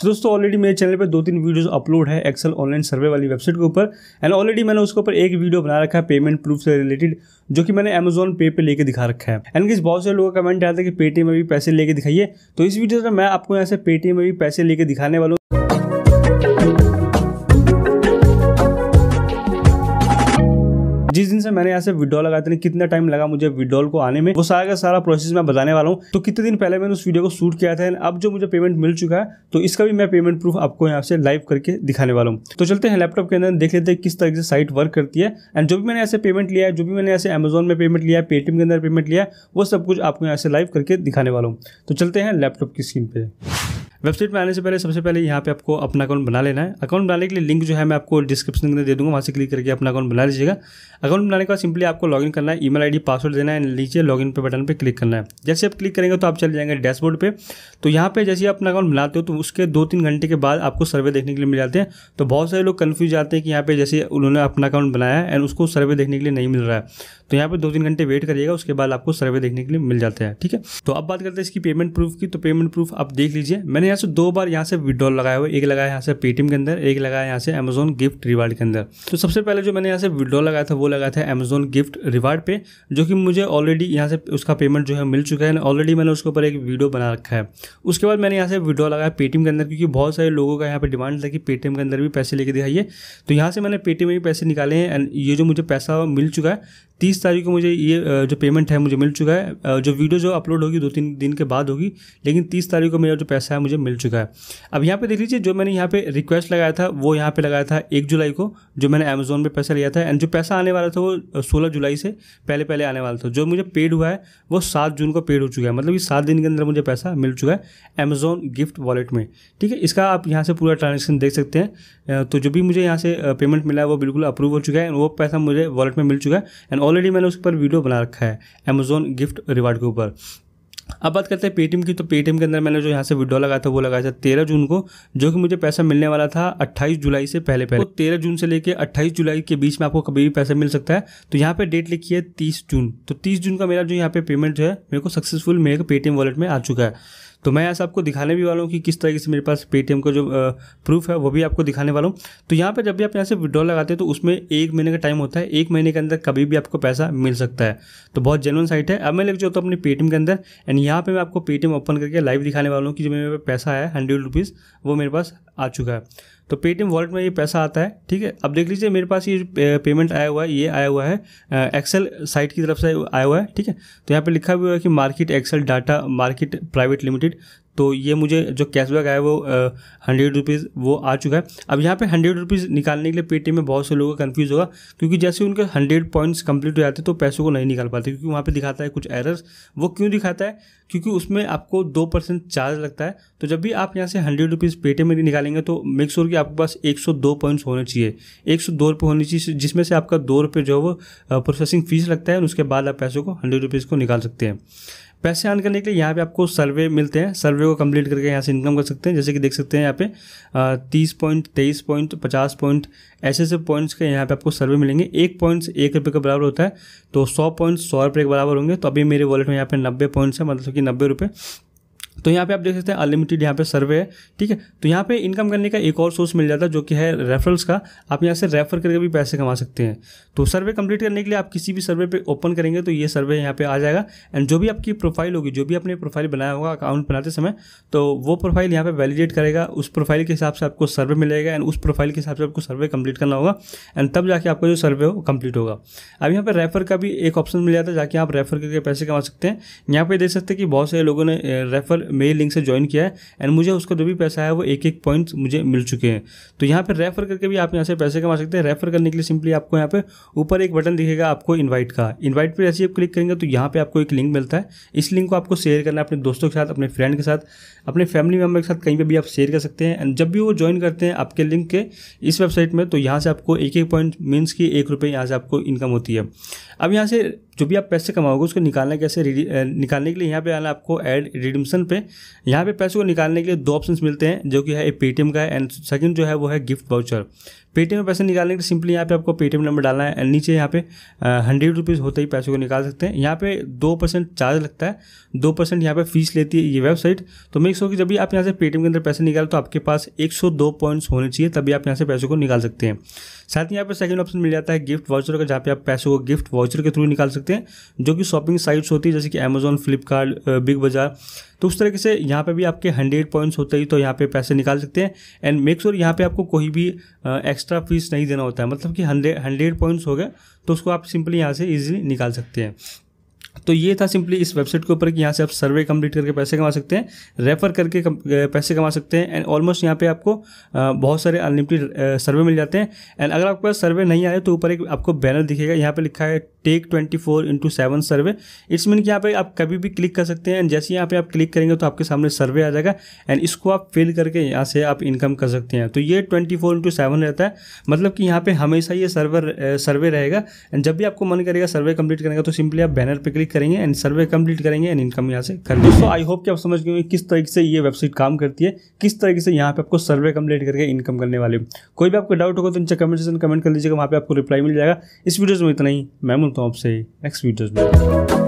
तो दोस्तों ऑलरेडी मेरे चैनल पर दो तीन वीडियोस अपलोड है एक्सेल ऑनलाइन सर्वे वाली वेबसाइट के ऊपर एंड ऑलरेडी मैंने उसके ऊपर एक वीडियो बना रखा है पेमेंट प्रूफ से रिलेटेड जो कि मैंने अमेजोन पे पे लेके दिखा रखा है एंड किस बहुत से लोगों का कमेंट आया था कि पेटीएम में भी पैसे लेके दिखाइए तो इस वीडियो में मैं आपको यहाँ से पेटीएम में भी पैसे लेके दिखाने वाला से मैंने यहाँ से विड्रॉ लगाते हैं कितना टाइम लगा मुझे विड्रॉल को आने में वो सारा का सारा प्रोसेस मैं बताने वाला हूँ तो कितने दिन पहले मैंने उस वीडियो को शूट किया था अब जो मुझे पेमेंट मिल चुका है तो इसका भी मैं पेमेंट प्रूफ आपको यहाँ से लाइव करके दिखाने वाला हूँ तो चलते हैं लैपटॉप के अंदर देख लेते हैं किस तरीके से साइट वर्क करती है एंड जो भी मैंने ऐसे पेमेंट लिया है जो भी मैंने ऐसे अमेजोन में पेमेंट लिया है पेटीएम के अंदर पेमेंट लिया वो सब कुछ आपको यहाँ से लाइव करके दिखाने वाला हूँ तो चलते हैं लैपटॉप की स्क्रीन पर वेबसाइट में आने से पहले सबसे पहले यहाँ पे आपको अपना अकाउंट बना लेना है अकाउंट बनाने के लिए लिंक जो है मैं आपको डिस्क्रिप्शन में दे दूँगा वहाँ से क्लिक करके अपना अकाउंट बना लीजिएगा अकाउंट बनाने के बाद सिंपली आपको लॉगिन करना है ईमेल आईडी पासवर्ड देना है नीचे लॉगिन पे बटन पे क्लिक करना है जैसे आप क्लिक करेंगे तो आप चले जाएंगे डैशबोर्ड पर तो यहाँ पर जैसे आप अपना अकाउंट बनाते हो तो उसके दो तीन घंटे के बाद आपको सर्वे देखने के लिए मिल जाते हैं तो बहुत सारे लोग कन्फ्यूज जाते हैं कि यहाँ पे जैसे उन्होंने अपना अकाउंट बनाया है एंड उसको सर्वे देखने के लिए नहीं मिल रहा है तो यहाँ पर दो तीन घंटे वेट करिएगा उसके बाद आपको सर्वे देखने के लिए मिल जाता है ठीक है तो अब बात करते हैं इसकी पेमेंट प्रूफ की तो पेमेंट प्रूफ आप देख लीजिए मैंने है सो दो बार यहाँ से विड्रॉल लगाया हुआ एक लगाया यहाँ से पेटीएम के अंदर एक लगाया यहाँ से अमेजोन गिफ्ट रिवार्ड के अंदर तो सबसे पहले जो मैंने यहाँ से विड्रॉल लगाया था वो लगाया था अमेजोन गिफ्ट रिवार्ड पे जो कि मुझे ऑलरेडी यहाँ से उसका पेमेंट जो है मिल चुका है ऑलरेडी मैंने उसके ऊपर एक वीडियो बना रखा है उसके बाद मैंने यहाँ से विड्रॉ लगाया पेटीएम के अंदर क्योंकि बहुत सारे लोगों का यहाँ पर डिमांड था कि पेटीएम के अंदर भी पैसे लेके दिखाइए तो यहाँ से मैंने पेटीएम में भी पैसे निकाले हैं एंड ये जो मुझे पैसा मिल चुका है तीस तारीख को मुझे ये जो पेमेंट है मुझे मिल चुका है जो वीडियो जो अपलोड होगी दो तीन दिन के बाद होगी लेकिन तीस तारीख को मेरा जो पैसा है मुझे मिल चुका है अब यहाँ पे देख लीजिए जो मैंने यहाँ पे रिक्वेस्ट लगाया था वो यहाँ पे लगाया था एक जुलाई को जो मैंने अमेजोन पे पैसा लिया था एंड जो पैसा आने वाला था वो सोलह जुलाई से पहले पहले आने वाला था जो मुझे पेड हुआ है वो सात जून को पेड हो चुका है मतलब कि सात दिन के अंदर मुझे पैसा मिल चुका है अमेजोन गिफ्ट वॉलेट में ठीक है इसका आप यहाँ से पूरा ट्रांजेक्शन देख सकते हैं तो जो भी मुझे यहाँ से पेमेंट मिला है वो बिल्कुल अप्रूव हो चुका है वो पैसा मुझे वॉलेट में मिल चुका है एंड ऑलरेडी मैंने उस पर वीडियो बना रखा है अमेजोन गिफ्ट रिवार्ड के ऊपर अब बात करते हैं पेटीएम की तो पेटीएम के अंदर मैंने जो यहाँ से विड्रॉ लगाया था वो लगाया था तेरह जून को जो कि मुझे पैसा मिलने वाला था अट्ठाईस जुलाई से पहले पहले तो तेरह जून से लेकर अट्ठाईस जुलाई के बीच में आपको कभी भी पैसा मिल सकता है तो यहाँ पे डेट लिखी है तीस जून तो तीस जून का मेरा जो यहाँ पे पेमेंट जो है मेरे को सक्सेसफुल मेरे पेटीएम वॉलेट में आ चुका है तो मैं से आपको दिखाने भी वाला हूँ कि किस तरीके से मेरे पास पेटीएम का जो प्रूफ है वो भी आपको दिखाने वाला हूँ तो यहाँ पर जब भी आप यहाँ से विड्रॉ लगाते हैं तो उसमें एक महीने का टाइम होता है एक महीने के अंदर कभी भी आपको पैसा मिल सकता है तो बहुत जेनवन साइट है अब मैं लेकर चाहता हूँ अपने पेटीएम के अंदर एंड यहाँ पर मैं आपको पेटीएम ओपन करके लाइव दिखाने वाला हूँ कि जो मेरे पास पैसा है हंड्रेड रुपीज़ वो मेरे पास आ चुका है तो पेटीएम वॉलेट में ये पैसा आता है ठीक है अब देख लीजिए मेरे पास ये पेमेंट आया हुआ है ये आया हुआ है एक्सेल साइट की तरफ से आया हुआ है ठीक है तो यहाँ पर लिखा हुआ है कि market Excel data market private limited तो ये मुझे जो कैशबैक आया वो हंड्रेड रुपीज़ वो आ चुका है अब यहाँ पे हंड्रेड रुपीज़ निकालने के लिए पेटीएम में बहुत से लोगों का कन्फ्यूज़ होगा क्योंकि जैसे उनके हंड्रेड पॉइंट्स कंप्लीट हो जाते तो पैसों को नहीं निकाल पाते क्योंकि वहाँ पे दिखाता है कुछ एरर्स वो क्यों दिखाता है क्योंकि उसमें आपको दो परसेंट चार्ज लगता है तो जब भी आप यहाँ से हंड्रेड रुपीज़ पेटीएम में निकालेंगे तो मेक श्योर कि आपके पास एक सौ दो पॉइंट्स होने चाहिए एक सौ दो रुपये होने चाहिए जिसमें से आपका दो रुपये जो है वो प्रोसेसिंग फीस लगता है उसके बाद आप पैसों को हंड्रेड रुपीज़ को निकाल सकते हैं पैसे अर्न करने के लिए यहाँ पे आपको सर्वे मिलते हैं सर्वे को कंप्लीट करके यहाँ से इनकम कर सकते हैं जैसे कि देख सकते हैं यहाँ पे तीस पॉइंट तेईस पॉइंट पचास पॉइंट ऐसे ऐसे पॉइंट्स के यहाँ पे आपको सर्वे मिलेंगे एक पॉइंट्स एक रुपये के बराबर होता है तो सौ पॉइंट सौ रुपये के बराबर होंगे तो अभी मेरे वॉलेट में यहाँ पे नब्बे पॉइंट्स है मतलब कि नब्बे रुपये तो यहाँ पे आप देख सकते हैं अनलिमिटेड यहाँ पे सर्वे है ठीक है तो यहाँ पे इनकम करने का एक और सोर्स मिल जाता है जो कि है रेफरल्स का आप यहाँ से रेफर करके भी पैसे कमा सकते हैं तो सर्वे कंप्लीट करने के लिए आप किसी भी सर्वे पे ओपन करेंगे तो ये सर्वे यहाँ पे आ जाएगा एंड जो भी आपकी प्रोफाइल होगी जो भी आपने प्रोफाइल बनाया होगा अकाउंट बनाते समय तो वो प्रोफाइल यहाँ पर वैलिडेट करेगा उस प्रोफाइल के हिसाब से आपको सर्वे मिलेगा एंड उस प्रोफाइल के हिसाब से आपको सर्वे कम्प्लीट करना होगा एंड तब जाके आपका जो सर्वे हो कम्प्लीट होगा अब यहाँ पर रेफर का भी एक ऑप्शन मिल जाता है जाके आप रेफर करके पैसे कमा सकते हैं यहाँ पर देख सकते हैं कि बहुत सारे लोगों ने रेफर मेल लिंक से ज्वाइन किया है एंड मुझे उसका जो भी पैसा है वो एक एक पॉइंट मुझे मिल चुके हैं तो यहाँ पर रेफर करके भी आप यहाँ से पैसे कमा सकते हैं रेफर करने के लिए सिंपली आपको यहाँ पे ऊपर एक बटन दिखेगा आपको इन्वाइट का इन्वाइट पर जैसे आप क्लिक करेंगे तो यहाँ पर आपको एक लिंक मिलता है इस लिंक को आपको शेयर करना है अपने दोस्तों के साथ अपने फ्रेंड के साथ अपने फैमिली मेम्बर के साथ कहीं पर भी आप शेयर कर सकते हैं एंड जब भी वो ज्वाइन करते हैं आपके लिंक के इस वेबसाइट में तो यहाँ से आपको एक एक पॉइंट मीन्स कि एक रुपये यहाँ से आपको इनकम होती है अब यहाँ से जो भी आप पैसे कमाओगे उसको निकालना कैसे निकालने के लिए यहाँ पे आना आपको एड रिडिमशन पे यहाँ पे पैसे को निकालने के लिए दो ऑप्शन मिलते हैं जो कि है पेटीएम का है एंड सेकंड जो है वो है गिफ्ट वाउचर पेटीएम में पैसे निकालने के लिए सिंपली यहाँ पे आपको पेटीएम नंबर डालना है नीचे यहाँ पे हंड्रेड रुपीज़ होते ही पैसे को निकाल सकते हैं यहाँ पे दो परसेंट चार्ज लगता है दो परसेंट यहाँ पर फीस लेती है ये वेबसाइट तो मेक शो कि जब भी आप यहाँ से पेटीएम के अंदर पैसे निकाल तो आपके पास एक सौ दो पॉइंट्स होने चाहिए तभी आप यहाँ से पैसे को निकाल सकते हैं साथ ही यहाँ पर सेकेंड ऑप्शन मिल जाता है गिफ्ट वाउचर का जहाँ पे आप पैसों को गिफ्ट वाउचर के थ्रू निकाल सकते हैं जो कि शॉपिंग साइट्स होती है जैसे कि अमेजोन फ्लिपकार्ट बिग बाज़ार तो उस तरीके से यहाँ पे भी आपके हंड्रेड पॉइंट्स होते ही तो यहाँ पे पैसे निकाल सकते हैं एंड मेक श्योर यहाँ पे आपको कोई भी एक्स्ट्रा फीस नहीं देना होता है मतलब कि हंड्रेड हंड्रेड पॉइंट्स हो गए तो उसको आप सिंपली यहाँ से ईजिली निकाल सकते हैं तो ये था सिंपली इस वेबसाइट के ऊपर कि यहाँ से आप सर्वे कंप्लीट करके पैसे कमा सकते हैं रेफर करके पैसे कमा सकते हैं एंड ऑलमोस्ट यहाँ पे आपको बहुत सारे अनलिमिटेड सर्वे मिल जाते हैं एंड अगर आपके पास सर्वे नहीं आए तो ऊपर एक आपको बैनर दिखेगा यहाँ पे लिखा है take twenty four into seven survey it's mean कि यहाँ पे आप कभी भी क्लिक कर सकते हैं एंड जैसे यहाँ पे आप क्लिक करेंगे तो आपके सामने सर्वे आ जाएगा एंड इसको आप फिल करके यहाँ से आप इनकम कर सकते हैं तो ये ट्वेंटी फोर इंटू सेवन रहता है मतलब कि यहाँ पे हमेशा ये सर्वर सर्वे रहेगा एंड जब भी आपको मन करेगा सर्वे कंप्लीट करेगा तो सिंपली आप बैनर पर क्लिक क्लिक करेंगे एंड सर्वे कंप्लीट करेंगे एंड इनकम यहाँ से कर दोस्तों आई होप कि आप समझ गए किस तरीके से ये वेबसाइट काम करती है किस तरीके से यहाँ पे आपको सर्वे कंप्लीट करके इनकम करने वाले कोई भी आपको डाउट होगा तो इनसे कमेंट सेक्शन कमेंट कर लीजिएगा वहाँ पे आपको रिप्लाई मिल जाएगा इस वीडियोज़ में इतना ही मैं मिलता हूँ आपसे नेक्स्ट वीडियोज़ में